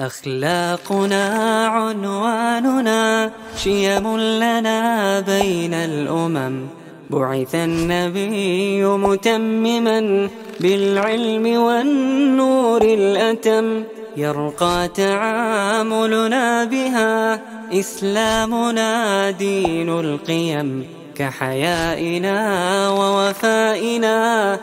أخلاقنا عنواننا شيم لنا بين الأمم بعث النبي متمما بالعلم والنور الأتم يرقى تعاملنا بها إسلامنا دين القيم كحيائنا ووفائنا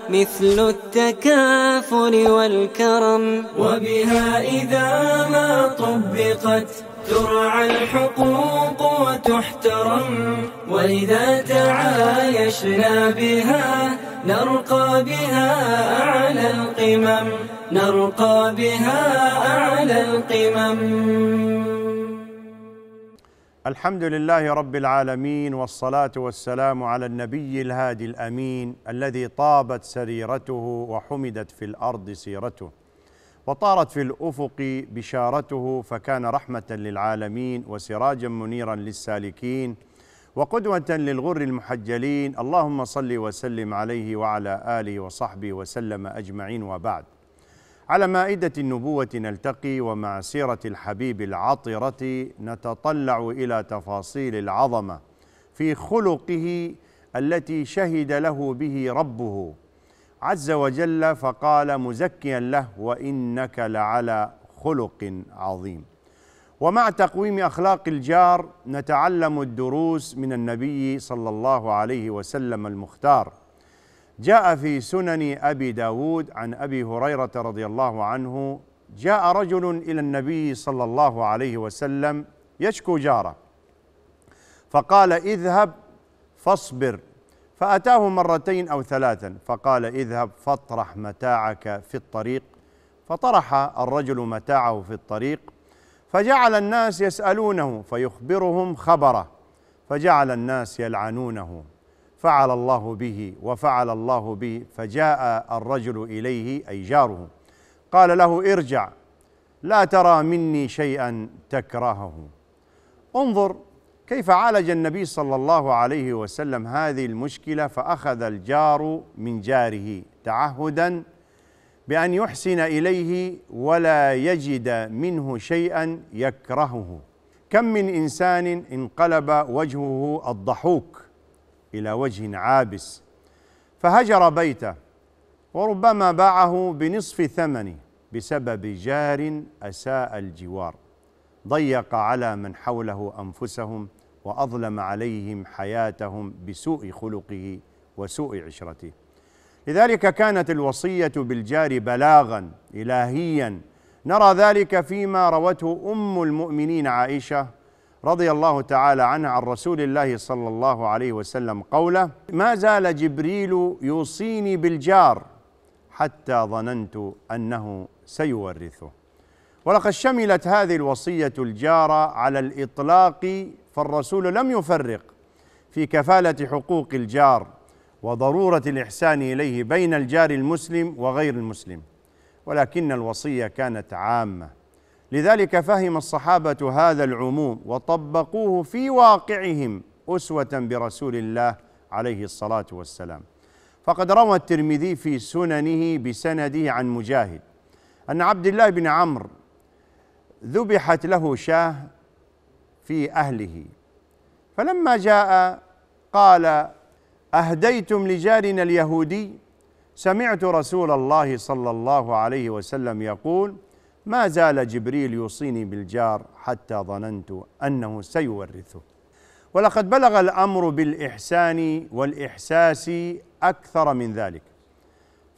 مثل التكافل والكرم وبها إذا ما طبقت ترعى الحقوق وتحترم وإذا تعايشنا بها نرقى بها أعلى القمم نرقى بها أعلى القمم الحمد لله رب العالمين والصلاه والسلام على النبي الهادي الامين الذي طابت سريرته وحمدت في الارض سيرته وطارت في الافق بشارته فكان رحمه للعالمين وسراجا منيرا للسالكين وقدوه للغر المحجلين اللهم صل وسلم عليه وعلى اله وصحبه وسلم اجمعين وبعد على مائدة النبوة نلتقي ومع سيرة الحبيب العطرة نتطلع إلى تفاصيل العظمة في خلقه التي شهد له به ربه عز وجل فقال مزكيا له وإنك لعلى خلق عظيم ومع تقويم أخلاق الجار نتعلم الدروس من النبي صلى الله عليه وسلم المختار جاء في سنن أبي داود عن أبي هريرة رضي الله عنه جاء رجل إلى النبي صلى الله عليه وسلم يشكو جاره فقال اذهب فاصبر فأتاه مرتين أو ثلاثا فقال اذهب فاطرح متاعك في الطريق فطرح الرجل متاعه في الطريق فجعل الناس يسألونه فيخبرهم خبره فجعل الناس يلعنونه فعل الله به وفعل الله به فجاء الرجل اليه اي جاره قال له ارجع لا ترى مني شيئا تكرهه انظر كيف عالج النبي صلى الله عليه وسلم هذه المشكله فاخذ الجار من جاره تعهدا بان يحسن اليه ولا يجد منه شيئا يكرهه كم من انسان انقلب وجهه الضحوك إلى وجه عابس فهجر بيته وربما باعه بنصف ثمنه بسبب جار أساء الجوار ضيق على من حوله أنفسهم وأظلم عليهم حياتهم بسوء خلقه وسوء عشرته لذلك كانت الوصية بالجار بلاغا إلهيا نرى ذلك فيما روته أم المؤمنين عائشة رضي الله تعالى عنه عن رسول الله صلى الله عليه وسلم قوله ما زال جبريل يوصيني بالجار حتى ظننت انه سيورثه ولقد شملت هذه الوصيه الجار على الاطلاق فالرسول لم يفرق في كفاله حقوق الجار وضروره الاحسان اليه بين الجار المسلم وغير المسلم ولكن الوصيه كانت عامه لذلك فهم الصحابة هذا العموم وطبقوه في واقعهم أسوة برسول الله عليه الصلاة والسلام فقد روى الترمذي في سننه بسنده عن مجاهد أن عبد الله بن عمرو ذبحت له شاه في أهله فلما جاء قال أهديتم لجارنا اليهودي سمعت رسول الله صلى الله عليه وسلم يقول ما زال جبريل يوصيني بالجار حتى ظننت انه سيورثه ولقد بلغ الامر بالاحسان والاحساس اكثر من ذلك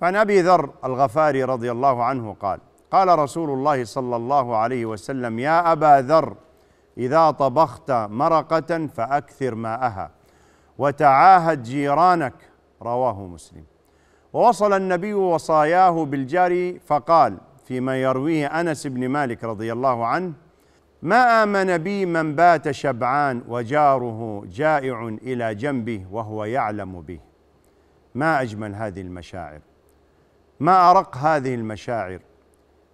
فعن ابي ذر الغفاري رضي الله عنه قال قال رسول الله صلى الله عليه وسلم يا ابا ذر اذا طبخت مرقه فاكثر ماءها وتعاهد جيرانك رواه مسلم ووصل النبي وصاياه بالجار فقال فيما يرويه انس بن مالك رضي الله عنه ما امن بي من بات شبعان وجاره جائع الى جنبه وهو يعلم به ما اجمل هذه المشاعر ما ارق هذه المشاعر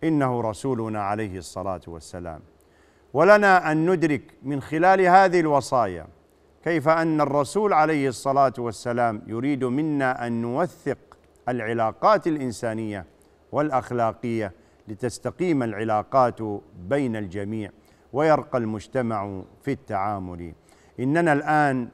انه رسولنا عليه الصلاه والسلام ولنا ان ندرك من خلال هذه الوصايا كيف ان الرسول عليه الصلاه والسلام يريد منا ان نوثق العلاقات الانسانيه والاخلاقيه لتستقيم العلاقات بين الجميع ويرقى المجتمع في التعامل اننا الان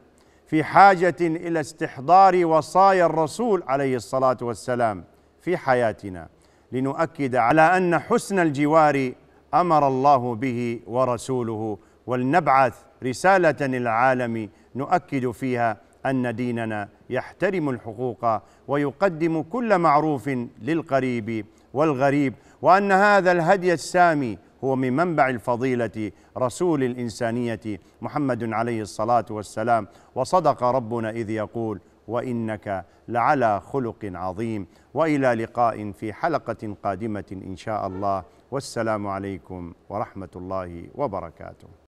في حاجه الى استحضار وصايا الرسول عليه الصلاه والسلام في حياتنا لنؤكد على ان حسن الجوار امر الله به ورسوله ولنبعث رساله للعالم نؤكد فيها ان ديننا يحترم الحقوق ويقدم كل معروف للقريب والغريب وأن هذا الهدي السامي هو من منبع الفضيلة رسول الإنسانية محمد عليه الصلاة والسلام وصدق ربنا إذ يقول وإنك لعلى خلق عظيم وإلى لقاء في حلقة قادمة إن شاء الله والسلام عليكم ورحمة الله وبركاته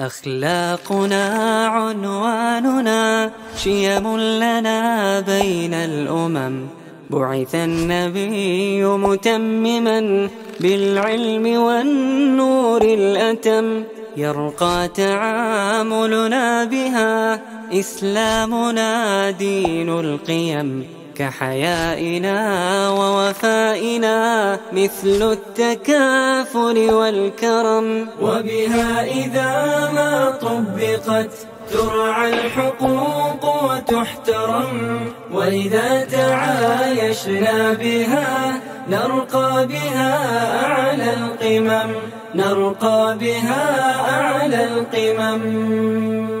أخلاقنا عنواننا شيم لنا بين الأمم بعث النبي متمما بالعلم والنور الأتم يرقى تعاملنا بها إسلامنا دين القيم كحيائنا ووفائنا مثل التكافل والكرم وبها إذا ما طبقت ترعى الحقوق وتحترم وإذا تعايشنا بها نرقى بها أعلى القمم نرقى بها أعلى القمم